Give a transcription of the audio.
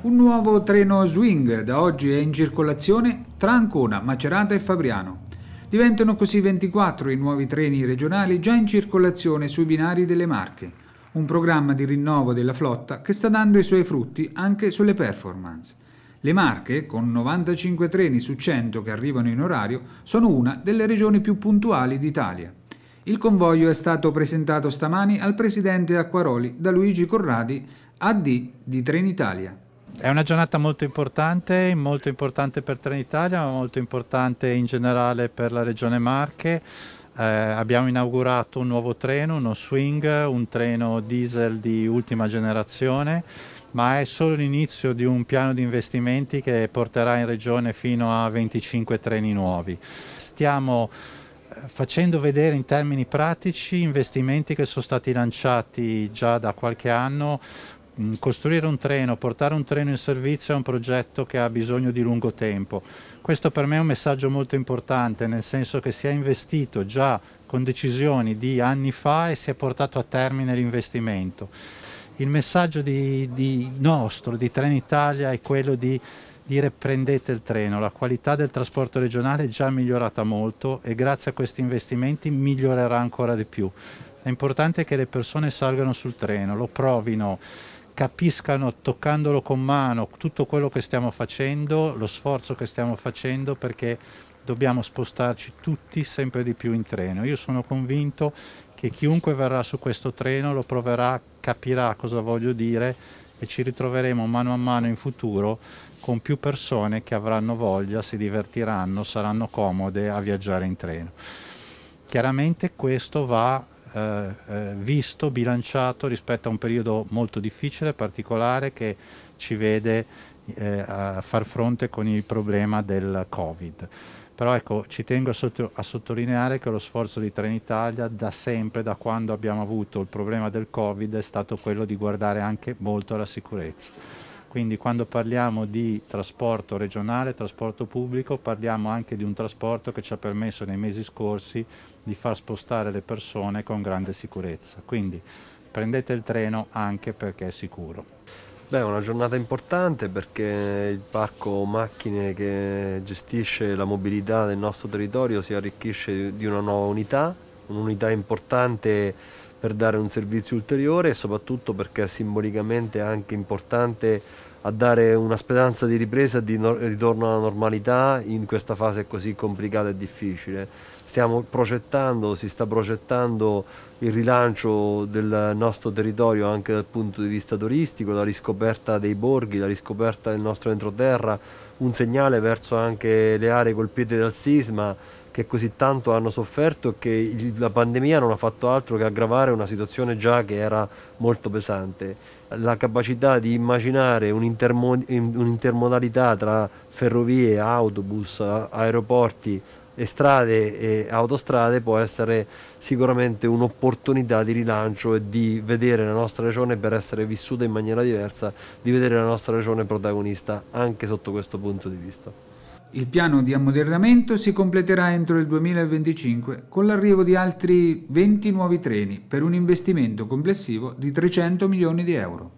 Un nuovo treno swing da oggi è in circolazione tra Ancona, Macerata e Fabriano. Diventano così 24 i nuovi treni regionali già in circolazione sui binari delle Marche, un programma di rinnovo della flotta che sta dando i suoi frutti anche sulle performance. Le Marche, con 95 treni su 100 che arrivano in orario, sono una delle regioni più puntuali d'Italia. Il convoglio è stato presentato stamani al presidente Acquaroli da Luigi Corradi, AD di Trenitalia. È una giornata molto importante, molto importante per Trenitalia, ma molto importante in generale per la Regione Marche. Eh, abbiamo inaugurato un nuovo treno, uno swing, un treno diesel di ultima generazione, ma è solo l'inizio di un piano di investimenti che porterà in regione fino a 25 treni nuovi. Stiamo eh, facendo vedere in termini pratici investimenti che sono stati lanciati già da qualche anno Mm, costruire un treno, portare un treno in servizio è un progetto che ha bisogno di lungo tempo. Questo per me è un messaggio molto importante, nel senso che si è investito già con decisioni di anni fa e si è portato a termine l'investimento. Il messaggio di, di nostro, di Trenitalia, è quello di dire prendete il treno, la qualità del trasporto regionale è già migliorata molto e grazie a questi investimenti migliorerà ancora di più. È importante che le persone salgano sul treno, lo provino, capiscano toccandolo con mano tutto quello che stiamo facendo, lo sforzo che stiamo facendo perché dobbiamo spostarci tutti sempre di più in treno. Io sono convinto che chiunque verrà su questo treno lo proverà, capirà cosa voglio dire e ci ritroveremo mano a mano in futuro con più persone che avranno voglia, si divertiranno, saranno comode a viaggiare in treno. Chiaramente questo va eh, eh, visto, bilanciato rispetto a un periodo molto difficile, particolare, che ci vede eh, a far fronte con il problema del Covid. Però ecco, ci tengo a, sotto a sottolineare che lo sforzo di Trenitalia da sempre, da quando abbiamo avuto il problema del Covid, è stato quello di guardare anche molto alla sicurezza. Quindi quando parliamo di trasporto regionale, trasporto pubblico, parliamo anche di un trasporto che ci ha permesso nei mesi scorsi di far spostare le persone con grande sicurezza. Quindi prendete il treno anche perché è sicuro. Beh, è una giornata importante perché il parco macchine che gestisce la mobilità del nostro territorio si arricchisce di una nuova unità, un'unità importante per dare un servizio ulteriore e soprattutto perché è simbolicamente anche importante a dare una speranza di ripresa e di ritorno alla normalità in questa fase così complicata e difficile. Stiamo progettando, si sta progettando il rilancio del nostro territorio anche dal punto di vista turistico, la riscoperta dei borghi, la riscoperta del nostro entroterra, un segnale verso anche le aree colpite dal sisma che così tanto hanno sofferto e che la pandemia non ha fatto altro che aggravare una situazione già che era molto pesante. La capacità di immaginare un'intermodalità tra ferrovie, autobus, aeroporti, e strade e autostrade può essere sicuramente un'opportunità di rilancio e di vedere la nostra regione per essere vissuta in maniera diversa, di vedere la nostra regione protagonista anche sotto questo punto di vista. Il piano di ammodernamento si completerà entro il 2025 con l'arrivo di altri 20 nuovi treni per un investimento complessivo di 300 milioni di euro.